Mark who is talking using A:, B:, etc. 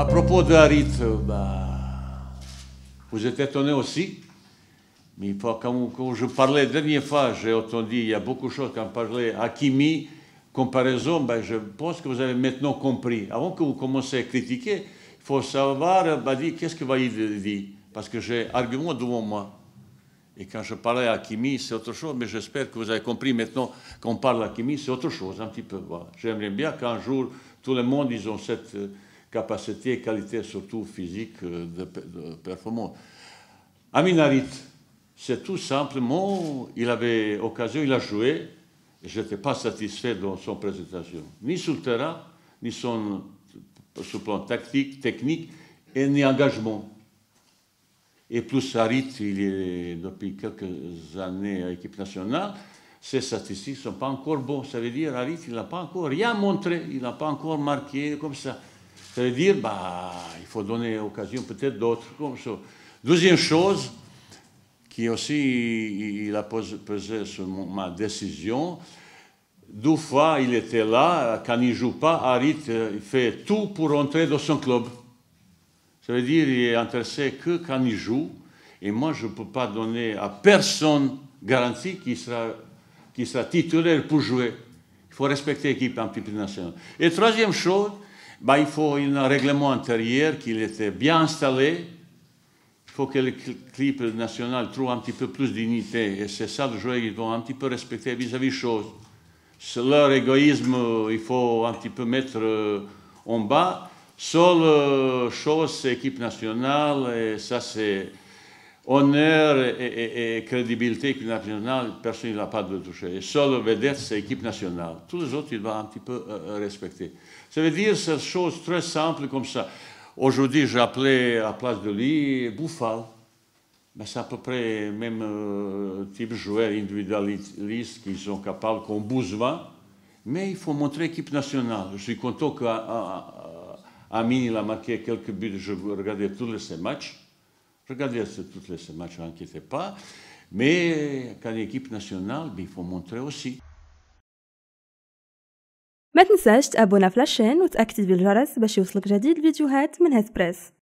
A: À propos de Harit, euh, bah, vous êtes étonné aussi. Mais quand, je parlais la dernière fois, j'ai entendu, il y a beaucoup de choses quand on parlait Hakimi, comparaison, ben, je pense que vous avez maintenant compris. Avant que vous commenciez à critiquer, il faut savoir bah, qu'est-ce que Vaïd dit. Parce que j'ai argument devant moi. Et quand je parlais à Kimi, c'est autre chose, mais j'espère que vous avez compris maintenant qu'on parle à Kimi, c'est autre chose, un petit peu. J'aimerais bien qu'un jour, tout le monde, ils ont cette euh, capacité et qualité, surtout physique, euh, de, performance. Amin c'est tout simplement, il avait occasion, il a joué, et je n'étais pas satisfait de son présentation, ni sur le terrain, ni son, sur le plan tactique, technique, et ni engagement. Et plus Harit, il est depuis quelques années à l'équipe nationale, ses statistiques ne sont pas encore bonnes. Ça veut dire Harit, il n'a pas encore rien montré, il n'a pas encore marqué comme ça. Ça veut dire, bah, il faut donner occasion peut-être d'autres comme Deuxième chose, qui aussi, il a pesé sur ma décision, deux fois, il était là, quand il ne joue pas, Harit euh, fait tout pour entrer dans son club. Ça veut dire qu'il est intéressé que quand il joue. Et moi, je ne peux pas donner à personne garantie qu'il sera, qui sera titulaire pour jouer. Il faut respecter l'équipe en nationale. Et troisième chose, bah, il faut un règlement intérieur qu'il était bien installé. Il faut que l'équipe nationale trouve un petit peu plus dignité. Et c'est ça le jeu ils vont un petit peu respecter vis-à-vis des choses. Leur égoïsme, il faut un petit peu mettre euh, en bas. Seule euh, chose, c'est l'équipe nationale, et ça, c'est honneur et, crédibilité équipe nationale, personne n'a pas de toucher. le vedette, c'est l'équipe nationale. Tous les autres, il va un petit peu euh, euh, respecter. Ça veut dire cette chose très simple comme ça. Aujourd'hui, j'ai appelé à place de lui Bouffal. Mais ben, c'est à peu près même type euh, type joueur individualiste qui sont capables, qu'on besoin. Mais il faut montrer l'équipe nationale. Je suis content qu'Amin a, a, marqué quelques buts. Je regardais tous ces matchs. Regardez toutes les matchs, ne inquiétez pas. Mais quand l'équipe nationale, il faut montrer aussi. ما تنساش تابونا في لاشين وتاكتيفي الجرس باش يوصلك جديد الفيديوهات من هاد بريس